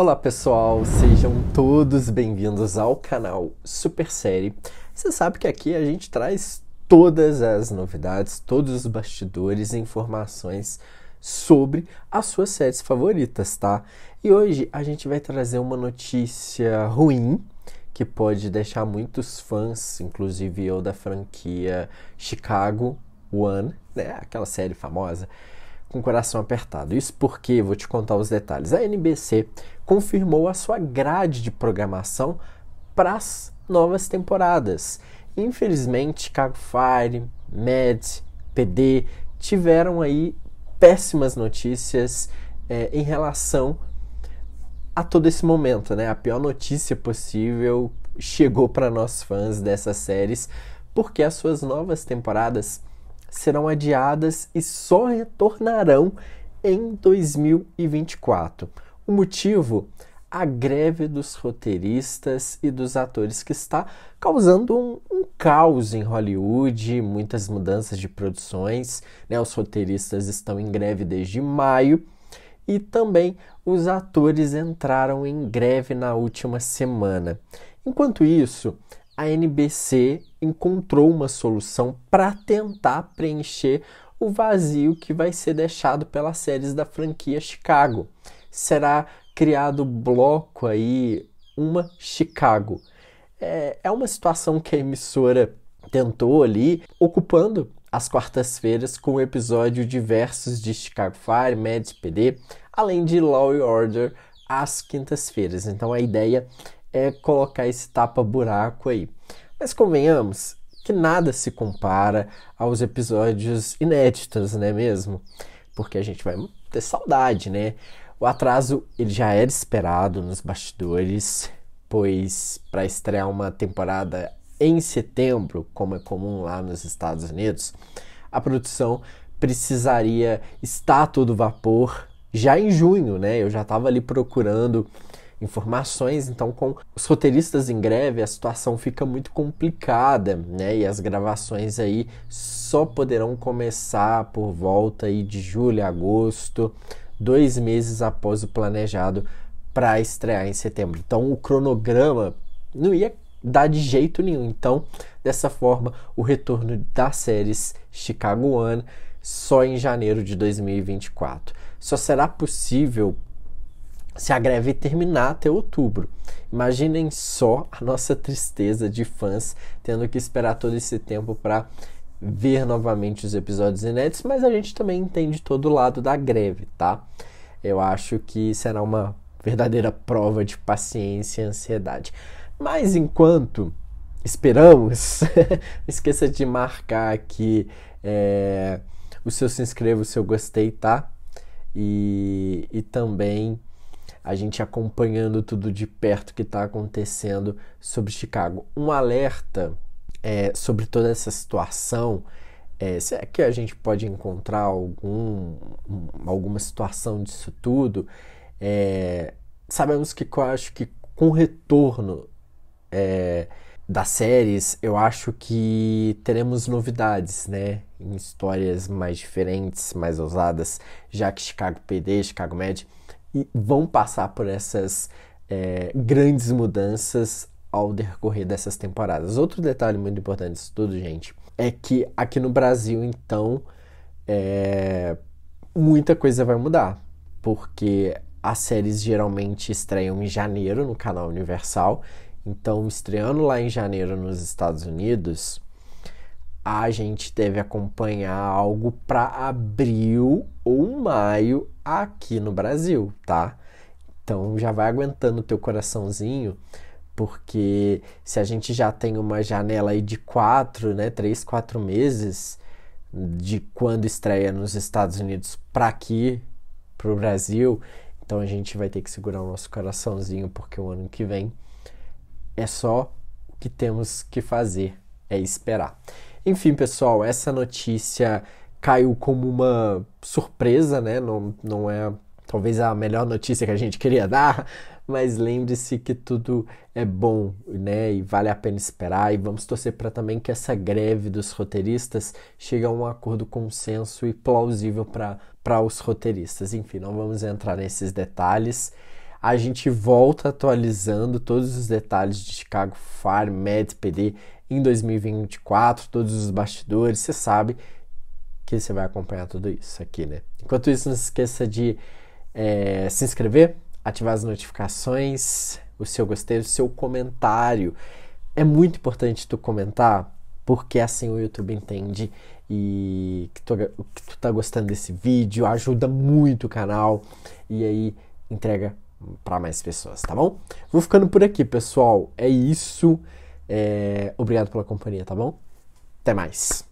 Olá pessoal, sejam todos bem-vindos ao canal Super Série. Você sabe que aqui a gente traz todas as novidades, todos os bastidores e informações sobre as suas séries favoritas, tá? E hoje a gente vai trazer uma notícia ruim que pode deixar muitos fãs, inclusive eu da franquia Chicago One, né, aquela série famosa, com o coração apertado. Isso porque, vou te contar os detalhes, a NBC confirmou a sua grade de programação para as novas temporadas. Infelizmente, Chicago Fire, Mad, PD tiveram aí péssimas notícias é, em relação a todo esse momento, né? A pior notícia possível chegou para nós fãs dessas séries, porque as suas novas temporadas serão adiadas e só retornarão em 2024. O motivo? A greve dos roteiristas e dos atores que está causando um, um caos em Hollywood, muitas mudanças de produções. Né? Os roteiristas estão em greve desde maio e também os atores entraram em greve na última semana. Enquanto isso, a NBC encontrou uma solução para tentar preencher o vazio que vai ser deixado pelas séries da franquia Chicago. Será criado bloco aí, uma Chicago. É, é uma situação que a emissora tentou ali, ocupando as quartas-feiras com o episódio diversos de Chicago Fire, Mad PD, além de Law and Order às quintas-feiras. Então a ideia é colocar esse tapa-buraco aí. Mas convenhamos que nada se compara aos episódios inéditos, né mesmo? Porque a gente vai ter saudade, né? O atraso ele já era esperado nos bastidores, pois para estrear uma temporada em setembro, como é comum lá nos Estados Unidos, a produção precisaria estar todo vapor já em junho, né? Eu já estava ali procurando informações, então com os roteiristas em greve a situação fica muito complicada, né? E as gravações aí só poderão começar por volta aí de julho, agosto, dois meses após o planejado para estrear em setembro. Então o cronograma não ia dar de jeito nenhum. Então, dessa forma, o retorno das séries Chicago One só em janeiro de 2024. Só será possível se a greve terminar até outubro. Imaginem só a nossa tristeza de fãs tendo que esperar todo esse tempo para ver novamente os episódios inéditos, mas a gente também entende todo o lado da greve, tá? Eu acho que será uma verdadeira prova de paciência e ansiedade. Mas enquanto esperamos, esqueça de marcar aqui é, o seu se inscreva, o seu gostei, tá? E, e também a gente acompanhando tudo de perto que está acontecendo sobre Chicago. Um alerta é, sobre toda essa situação. É, será que a gente pode encontrar algum, alguma situação disso tudo? É, sabemos que eu acho que com o retorno é, das séries, eu acho que teremos novidades, né? Em histórias mais diferentes, mais ousadas, já que Chicago PD, Chicago Med e vão passar por essas é, grandes mudanças ao decorrer dessas temporadas. Outro detalhe muito importante disso tudo, gente, é que aqui no Brasil, então, é, muita coisa vai mudar, porque as séries geralmente estreiam em janeiro no canal Universal, então estreando lá em janeiro nos Estados Unidos a gente deve acompanhar algo para abril ou maio aqui no Brasil, tá? Então já vai aguentando o teu coraçãozinho, porque se a gente já tem uma janela aí de quatro, né, três, quatro meses de quando estreia nos Estados Unidos para aqui, para o Brasil, então a gente vai ter que segurar o nosso coraçãozinho, porque o ano que vem é só o que temos que fazer, é esperar. Enfim, pessoal, essa notícia caiu como uma surpresa, né? Não, não é talvez a melhor notícia que a gente queria dar, mas lembre-se que tudo é bom, né? E vale a pena esperar. E vamos torcer para também que essa greve dos roteiristas chegue a um acordo consenso e plausível para os roteiristas. Enfim, não vamos entrar nesses detalhes. A gente volta atualizando todos os detalhes de Chicago Fire, Med, PD em 2024, todos os bastidores, você sabe que você vai acompanhar tudo isso aqui, né? Enquanto isso, não se esqueça de é, se inscrever, ativar as notificações, o seu gostei, o seu comentário. É muito importante tu comentar, porque é assim o YouTube entende e que tu, que tu tá gostando desse vídeo, ajuda muito o canal e aí entrega para mais pessoas, tá bom? Vou ficando por aqui, pessoal. É isso. É... Obrigado pela companhia, tá bom? Até mais.